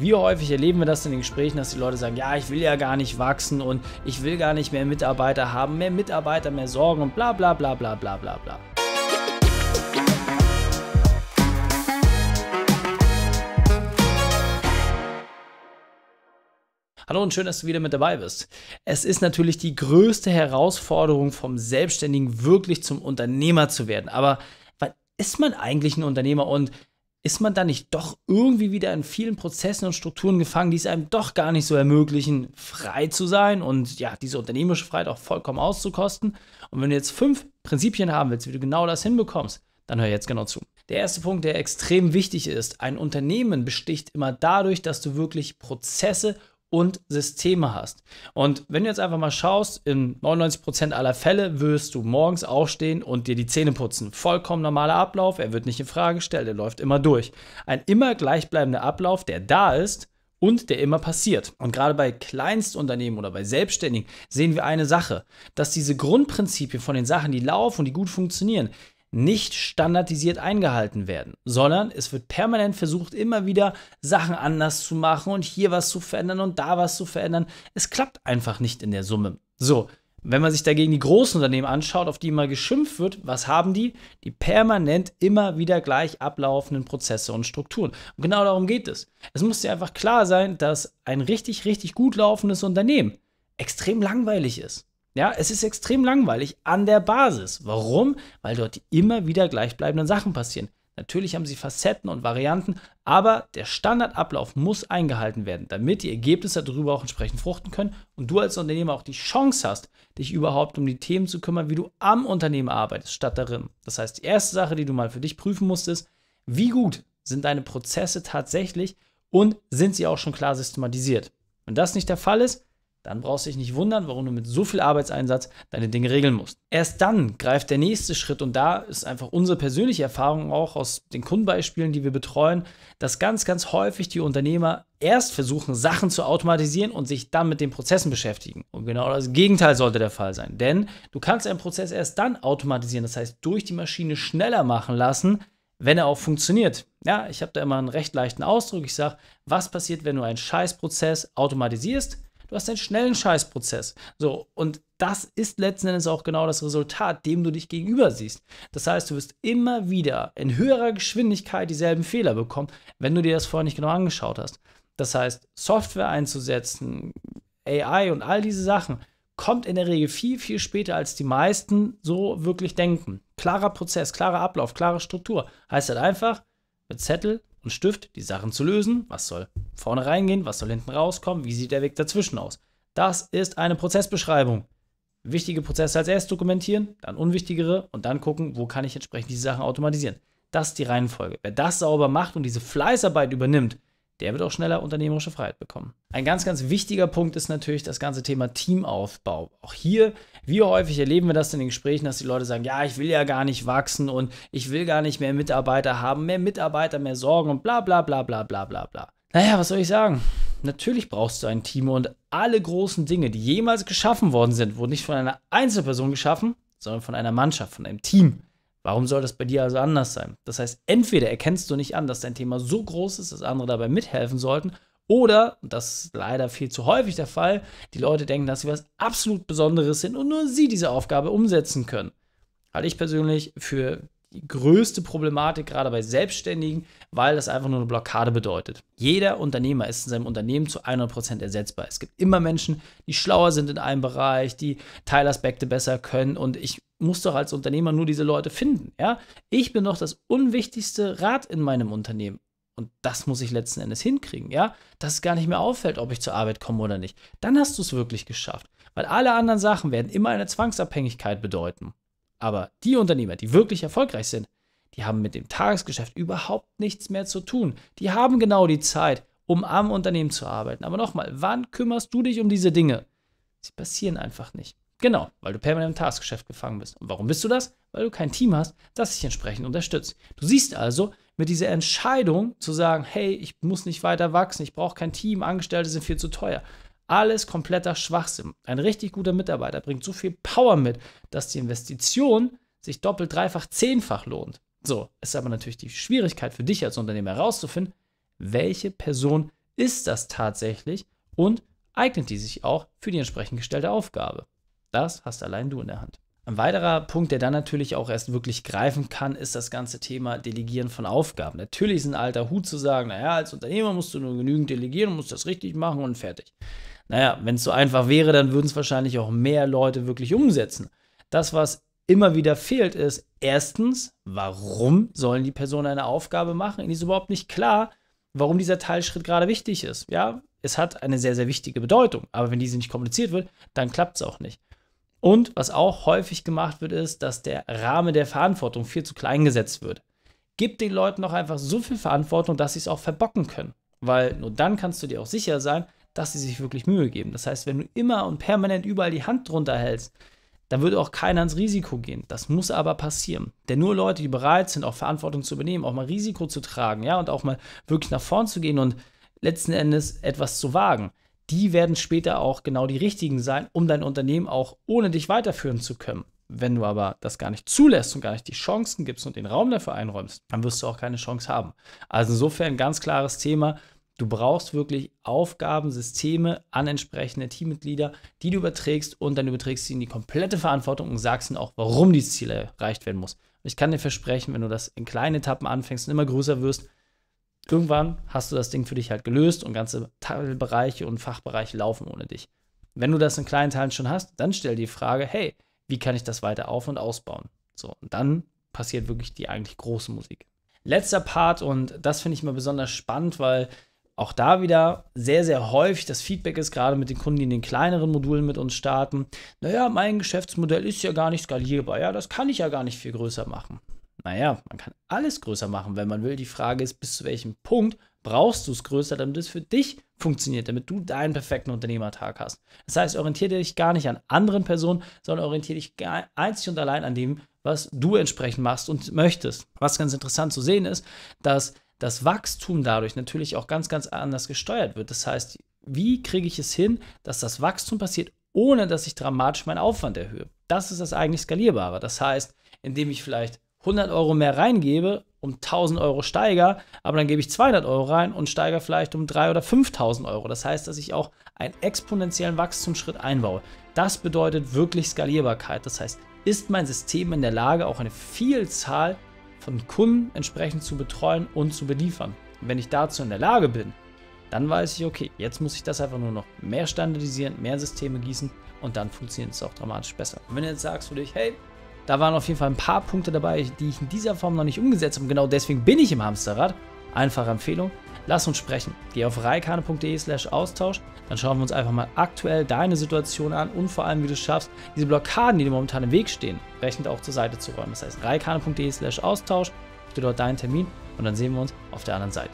Wie häufig erleben wir das in den Gesprächen, dass die Leute sagen, ja, ich will ja gar nicht wachsen und ich will gar nicht mehr Mitarbeiter haben, mehr Mitarbeiter, mehr Sorgen und bla bla bla bla bla bla bla. Hallo und schön, dass du wieder mit dabei bist. Es ist natürlich die größte Herausforderung, vom Selbstständigen wirklich zum Unternehmer zu werden. Aber wann ist man eigentlich ein Unternehmer und ist man da nicht doch irgendwie wieder in vielen Prozessen und Strukturen gefangen, die es einem doch gar nicht so ermöglichen, frei zu sein und ja, diese unternehmerische Freiheit auch vollkommen auszukosten. Und wenn du jetzt fünf Prinzipien haben willst, wie du genau das hinbekommst, dann hör jetzt genau zu. Der erste Punkt, der extrem wichtig ist, ein Unternehmen besticht immer dadurch, dass du wirklich Prozesse und Systeme hast. Und wenn du jetzt einfach mal schaust, in 99% aller Fälle wirst du morgens aufstehen und dir die Zähne putzen. Vollkommen normaler Ablauf, er wird nicht in Frage gestellt, er läuft immer durch. Ein immer gleichbleibender Ablauf, der da ist und der immer passiert. Und gerade bei Kleinstunternehmen oder bei Selbstständigen sehen wir eine Sache, dass diese Grundprinzipien von den Sachen, die laufen und die gut funktionieren, nicht standardisiert eingehalten werden, sondern es wird permanent versucht, immer wieder Sachen anders zu machen und hier was zu verändern und da was zu verändern. Es klappt einfach nicht in der Summe. So, wenn man sich dagegen die großen Unternehmen anschaut, auf die immer geschimpft wird, was haben die? Die permanent immer wieder gleich ablaufenden Prozesse und Strukturen. Und genau darum geht es. Es muss dir einfach klar sein, dass ein richtig, richtig gut laufendes Unternehmen extrem langweilig ist. Ja, es ist extrem langweilig an der Basis. Warum? Weil dort immer wieder gleichbleibenden Sachen passieren. Natürlich haben sie Facetten und Varianten, aber der Standardablauf muss eingehalten werden, damit die Ergebnisse darüber auch entsprechend fruchten können und du als Unternehmer auch die Chance hast, dich überhaupt um die Themen zu kümmern, wie du am Unternehmen arbeitest, statt darin. Das heißt, die erste Sache, die du mal für dich prüfen musst, ist, wie gut sind deine Prozesse tatsächlich und sind sie auch schon klar systematisiert? Wenn das nicht der Fall ist, dann brauchst du dich nicht wundern, warum du mit so viel Arbeitseinsatz deine Dinge regeln musst. Erst dann greift der nächste Schritt und da ist einfach unsere persönliche Erfahrung auch aus den Kundenbeispielen, die wir betreuen, dass ganz, ganz häufig die Unternehmer erst versuchen, Sachen zu automatisieren und sich dann mit den Prozessen beschäftigen. Und genau das Gegenteil sollte der Fall sein. Denn du kannst einen Prozess erst dann automatisieren, das heißt durch die Maschine schneller machen lassen, wenn er auch funktioniert. Ja, ich habe da immer einen recht leichten Ausdruck. Ich sage, was passiert, wenn du einen Scheißprozess automatisierst? Du hast einen schnellen Scheißprozess. So, und das ist letzten Endes auch genau das Resultat, dem du dich gegenüber siehst. Das heißt, du wirst immer wieder in höherer Geschwindigkeit dieselben Fehler bekommen, wenn du dir das vorher nicht genau angeschaut hast. Das heißt, Software einzusetzen, AI und all diese Sachen kommt in der Regel viel, viel später, als die meisten so wirklich denken. Klarer Prozess, klarer Ablauf, klare Struktur. Heißt halt einfach, mit Zettel und Stift die Sachen zu lösen. Was soll vorne reingehen, was soll hinten rauskommen, wie sieht der Weg dazwischen aus. Das ist eine Prozessbeschreibung. Wichtige Prozesse als erst dokumentieren, dann unwichtigere und dann gucken, wo kann ich entsprechend diese Sachen automatisieren. Das ist die Reihenfolge. Wer das sauber macht und diese Fleißarbeit übernimmt, der wird auch schneller unternehmerische Freiheit bekommen. Ein ganz, ganz wichtiger Punkt ist natürlich das ganze Thema Teamaufbau. Auch hier wie häufig erleben wir das in den Gesprächen, dass die Leute sagen, ja, ich will ja gar nicht wachsen und ich will gar nicht mehr Mitarbeiter haben, mehr Mitarbeiter, mehr Sorgen und bla bla bla bla bla bla bla. Naja, was soll ich sagen? Natürlich brauchst du ein Team und alle großen Dinge, die jemals geschaffen worden sind, wurden nicht von einer Einzelperson geschaffen, sondern von einer Mannschaft, von einem Team. Warum soll das bei dir also anders sein? Das heißt, entweder erkennst du nicht an, dass dein Thema so groß ist, dass andere dabei mithelfen sollten, oder, und das ist leider viel zu häufig der Fall, die Leute denken, dass sie was absolut Besonderes sind und nur sie diese Aufgabe umsetzen können. Halte ich persönlich für die größte Problematik, gerade bei Selbstständigen, weil das einfach nur eine Blockade bedeutet. Jeder Unternehmer ist in seinem Unternehmen zu 100% ersetzbar. Es gibt immer Menschen, die schlauer sind in einem Bereich, die Teilaspekte besser können und ich muss doch als Unternehmer nur diese Leute finden. Ja? Ich bin doch das unwichtigste Rad in meinem Unternehmen. Und das muss ich letzten Endes hinkriegen, ja? Dass es gar nicht mehr auffällt, ob ich zur Arbeit komme oder nicht. Dann hast du es wirklich geschafft. Weil alle anderen Sachen werden immer eine Zwangsabhängigkeit bedeuten. Aber die Unternehmer, die wirklich erfolgreich sind, die haben mit dem Tagesgeschäft überhaupt nichts mehr zu tun. Die haben genau die Zeit, um am Unternehmen zu arbeiten. Aber nochmal, wann kümmerst du dich um diese Dinge? Sie passieren einfach nicht. Genau, weil du permanent im Tagesgeschäft gefangen bist. Und warum bist du das? Weil du kein Team hast, das dich entsprechend unterstützt. Du siehst also, mit dieser Entscheidung zu sagen, hey, ich muss nicht weiter wachsen, ich brauche kein Team, Angestellte sind viel zu teuer. Alles kompletter Schwachsinn. Ein richtig guter Mitarbeiter bringt so viel Power mit, dass die Investition sich doppelt, dreifach, zehnfach lohnt. So, ist aber natürlich die Schwierigkeit für dich als Unternehmer herauszufinden, welche Person ist das tatsächlich und eignet die sich auch für die entsprechend gestellte Aufgabe. Das hast allein du in der Hand. Ein weiterer Punkt, der dann natürlich auch erst wirklich greifen kann, ist das ganze Thema Delegieren von Aufgaben. Natürlich ist ein alter Hut zu sagen, naja, als Unternehmer musst du nur genügend delegieren, musst das richtig machen und fertig. Naja, wenn es so einfach wäre, dann würden es wahrscheinlich auch mehr Leute wirklich umsetzen. Das, was immer wieder fehlt, ist erstens, warum sollen die Personen eine Aufgabe machen? Ihnen ist überhaupt nicht klar, warum dieser Teilschritt gerade wichtig ist. Ja, es hat eine sehr, sehr wichtige Bedeutung, aber wenn diese nicht kommuniziert wird, dann klappt es auch nicht. Und was auch häufig gemacht wird, ist, dass der Rahmen der Verantwortung viel zu klein gesetzt wird. Gib den Leuten doch einfach so viel Verantwortung, dass sie es auch verbocken können. Weil nur dann kannst du dir auch sicher sein, dass sie sich wirklich Mühe geben. Das heißt, wenn du immer und permanent überall die Hand drunter hältst, dann würde auch keiner ins Risiko gehen. Das muss aber passieren. Denn nur Leute, die bereit sind, auch Verantwortung zu übernehmen, auch mal Risiko zu tragen, ja, und auch mal wirklich nach vorn zu gehen und letzten Endes etwas zu wagen, die werden später auch genau die richtigen sein, um dein Unternehmen auch ohne dich weiterführen zu können. Wenn du aber das gar nicht zulässt und gar nicht die Chancen gibst und den Raum dafür einräumst, dann wirst du auch keine Chance haben. Also insofern ganz klares Thema. Du brauchst wirklich Aufgaben, Systeme an entsprechende Teammitglieder, die du überträgst und dann überträgst du ihnen die komplette Verantwortung und sagst ihnen auch, warum dieses Ziel erreicht werden muss. Ich kann dir versprechen, wenn du das in kleinen Etappen anfängst und immer größer wirst, Irgendwann hast du das Ding für dich halt gelöst und ganze Teilbereiche und Fachbereiche laufen ohne dich. Wenn du das in kleinen Teilen schon hast, dann stell dir die Frage, hey, wie kann ich das weiter auf- und ausbauen? So, und dann passiert wirklich die eigentlich große Musik. Letzter Part, und das finde ich mal besonders spannend, weil auch da wieder sehr, sehr häufig das Feedback ist, gerade mit den Kunden, die in den kleineren Modulen mit uns starten. Naja, mein Geschäftsmodell ist ja gar nicht skalierbar. Ja, das kann ich ja gar nicht viel größer machen. Naja, man kann alles größer machen, wenn man will. Die Frage ist, bis zu welchem Punkt brauchst du es größer, damit es für dich funktioniert, damit du deinen perfekten Unternehmertag hast. Das heißt, orientiere dich gar nicht an anderen Personen, sondern orientiere dich einzig und allein an dem, was du entsprechend machst und möchtest. Was ganz interessant zu sehen ist, dass das Wachstum dadurch natürlich auch ganz, ganz anders gesteuert wird. Das heißt, wie kriege ich es hin, dass das Wachstum passiert, ohne dass ich dramatisch meinen Aufwand erhöhe? Das ist das eigentlich Skalierbare. Das heißt, indem ich vielleicht 100 Euro mehr reingebe, um 1000 Euro steiger, aber dann gebe ich 200 Euro rein und steiger vielleicht um 3.000 oder 5.000 Euro. Das heißt, dass ich auch einen exponentiellen Wachstumsschritt einbaue. Das bedeutet wirklich Skalierbarkeit. Das heißt, ist mein System in der Lage, auch eine Vielzahl von Kunden entsprechend zu betreuen und zu beliefern. Und wenn ich dazu in der Lage bin, dann weiß ich, okay, jetzt muss ich das einfach nur noch mehr standardisieren, mehr Systeme gießen und dann funktioniert es auch dramatisch besser. Und wenn du jetzt sagst für dich, hey, da waren auf jeden Fall ein paar Punkte dabei, die ich in dieser Form noch nicht umgesetzt habe. Und genau deswegen bin ich im Hamsterrad. Einfache Empfehlung. Lass uns sprechen. Geh auf reikane.de slash Austausch. Dann schauen wir uns einfach mal aktuell deine Situation an und vor allem, wie du es schaffst, diese Blockaden, die dir momentan im Weg stehen, brechend auch zur Seite zu räumen. Das heißt, reikane.de slash Austausch. Bitte dort deinen Termin und dann sehen wir uns auf der anderen Seite.